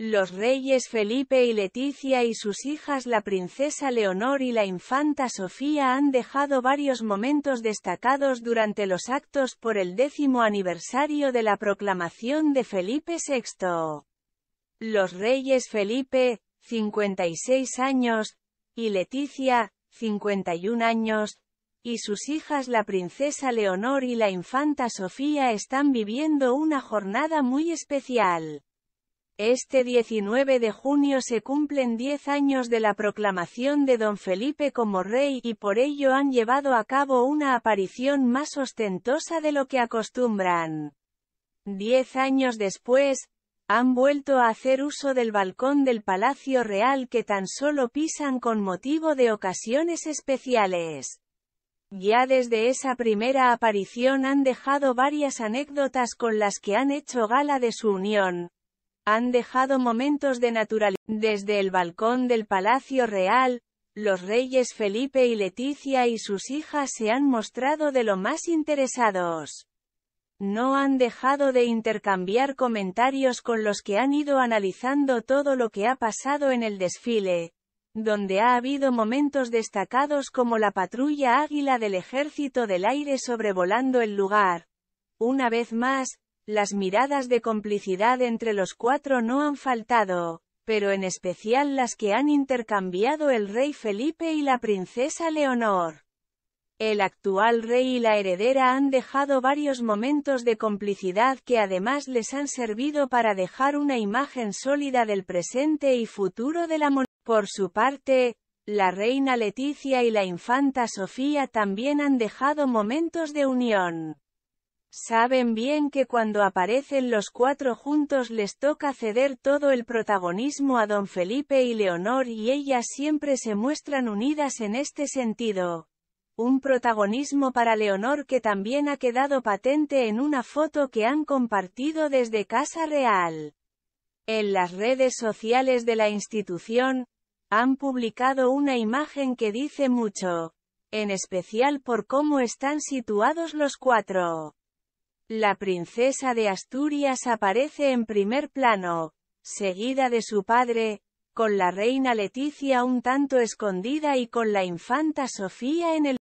Los reyes Felipe y Leticia y sus hijas la princesa Leonor y la infanta Sofía han dejado varios momentos destacados durante los actos por el décimo aniversario de la proclamación de Felipe VI. Los reyes Felipe, 56 años, y Leticia, 51 años, y sus hijas la princesa Leonor y la infanta Sofía están viviendo una jornada muy especial. Este 19 de junio se cumplen 10 años de la proclamación de don Felipe como rey y por ello han llevado a cabo una aparición más ostentosa de lo que acostumbran. Diez años después, han vuelto a hacer uso del balcón del Palacio Real que tan solo pisan con motivo de ocasiones especiales. Ya desde esa primera aparición han dejado varias anécdotas con las que han hecho gala de su unión, han dejado momentos de naturaleza. Desde el balcón del Palacio Real, los reyes Felipe y Leticia y sus hijas se han mostrado de lo más interesados. No han dejado de intercambiar comentarios con los que han ido analizando todo lo que ha pasado en el desfile, donde ha habido momentos destacados como la patrulla águila del ejército del aire sobrevolando el lugar. Una vez más, las miradas de complicidad entre los cuatro no han faltado, pero en especial las que han intercambiado el rey Felipe y la princesa Leonor. El actual rey y la heredera han dejado varios momentos de complicidad que además les han servido para dejar una imagen sólida del presente y futuro de la monarquía. Por su parte, la reina Leticia y la infanta Sofía también han dejado momentos de unión. Saben bien que cuando aparecen los cuatro juntos les toca ceder todo el protagonismo a don Felipe y Leonor y ellas siempre se muestran unidas en este sentido. Un protagonismo para Leonor que también ha quedado patente en una foto que han compartido desde Casa Real. En las redes sociales de la institución, han publicado una imagen que dice mucho, en especial por cómo están situados los cuatro. La princesa de Asturias aparece en primer plano, seguida de su padre, con la reina Leticia un tanto escondida y con la infanta Sofía en el